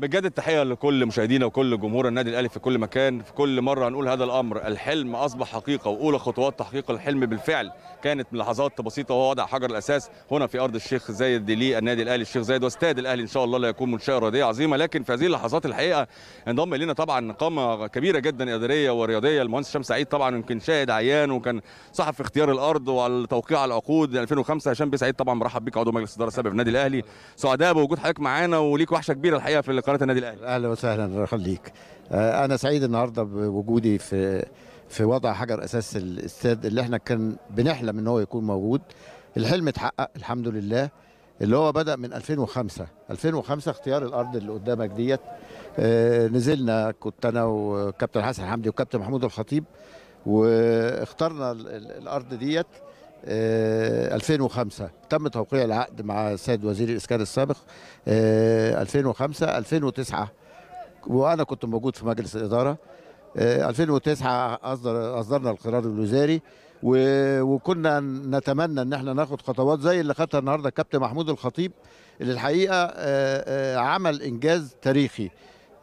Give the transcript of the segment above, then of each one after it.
بجد التحيه لكل مشاهدينا وكل جمهور النادي الاهلي في كل مكان في كل مره هنقول هذا الامر الحلم اصبح حقيقه واولى خطوات تحقيق الحلم بالفعل كانت من لحظات بسيطه وهو وضع حجر الاساس هنا في ارض الشيخ زايد لي النادي الاهلي الشيخ زايد واستاد الاهلي ان شاء الله لا يكون منشاه رياضيه عظيمه لكن في هذه اللحظات الحقيقه انضم الينا طبعا قامه كبيره جدا اداريه ورياضيه المهندس هشام سعيد طبعا يمكن شاهد عيان وكان صاحب في اختيار الارض وعلى توقيع العقود 2005 هشام سعيد طبعا مرحب بيك عضو مجلس اداره السابق في النادي الاهلي سعداء بوجود حضرتك معانا وليك وحشه كبيره الحقيقه في قناه النادي الاهلي اهلا وسهلا الله يخليك آه، انا سعيد النهارده بوجودي في في وضع حجر اساس الاستاد اللي احنا كان بنحلم ان هو يكون موجود الحلم اتحقق الحمد لله اللي هو بدا من 2005 2005 اختيار الارض اللي قدامك ديت آه، نزلنا كنت انا وكابتن حسن حمدي وكابتن محمود الخطيب واخترنا الارض ديت 2005 آه، تم توقيع العقد مع السيد وزير الاسكان السابق 2005 آه، 2009 وانا كنت موجود في مجلس الاداره 2009 آه، اصدر اصدرنا القرار الوزاري وكنا نتمنى ان احنا ناخد خطوات زي اللي خدها النهارده الكابتن محمود الخطيب اللي الحقيقه عمل انجاز تاريخي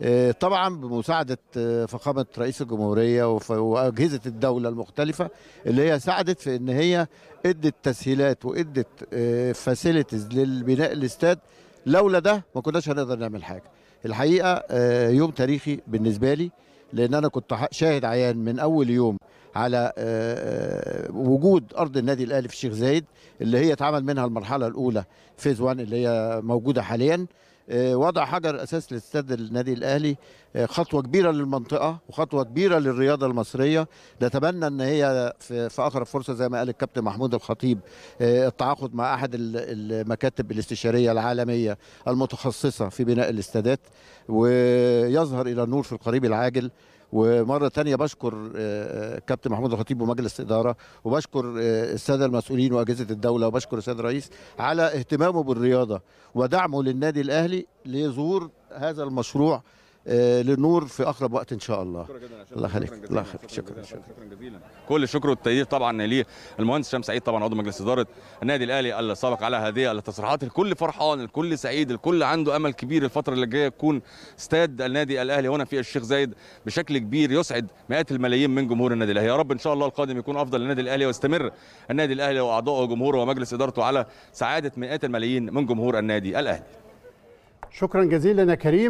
آه، طبعا بمساعده آه، فخامه رئيس الجمهوريه واجهزه الدوله المختلفه اللي هي ساعدت في ان هي ادت تسهيلات وادت فاسيلتيز آه، للبناء الاستاد لولا ده ما كناش هنقدر نعمل حاجه الحقيقه يوم تاريخي بالنسبه لي لان انا كنت شاهد عيان من اول يوم على آه، آه، وجود ارض النادي الاهلي في الشيخ زايد اللي هي اتعمل منها المرحله الاولى فيز 1 اللي هي موجوده حاليا آه، وضع حجر اساس لاستاد النادي الاهلي خطوه كبيره للمنطقه وخطوه كبيره للرياضه المصريه نتمنى ان هي في اقرب فرصه زي ما قال الكابتن محمود الخطيب التعاقد مع احد المكاتب الاستشاريه العالميه المتخصصه في بناء الاستادات ويظهر الى النور في القريب العاجل ومره تانية بشكر آه، آه، كابتن محمود الخطيب ومجلس الاداره وبشكر آه، الساده المسؤولين واجهزه الدوله وبشكر السيد الرئيس على اهتمامه بالرياضه ودعمه للنادي الاهلي لظهور هذا المشروع للنور آه، في اقرب وقت ان شاء الله الله يخليك الله يخليك شكرا شكرا جزيلا كل الشكر والتقدير طبعا ليه المهندس شمس سعيد طبعا عضو مجلس اداره النادي الاهلي السابق على هذه التصريحات الكل فرحان الكل سعيد الكل عنده امل كبير الفتره اللي جايه يكون استاد النادي الاهلي هنا في الشيخ زايد بشكل كبير يسعد مئات الملايين من جمهور النادي الاهلي يا رب ان شاء الله القادم يكون افضل للنادي الاهلي ويستمر النادي الاهلي واعضائه وجمهوره ومجلس ادارته على سعاده مئات الملايين من جمهور النادي الاهلي شكرا جزيلا يا كريم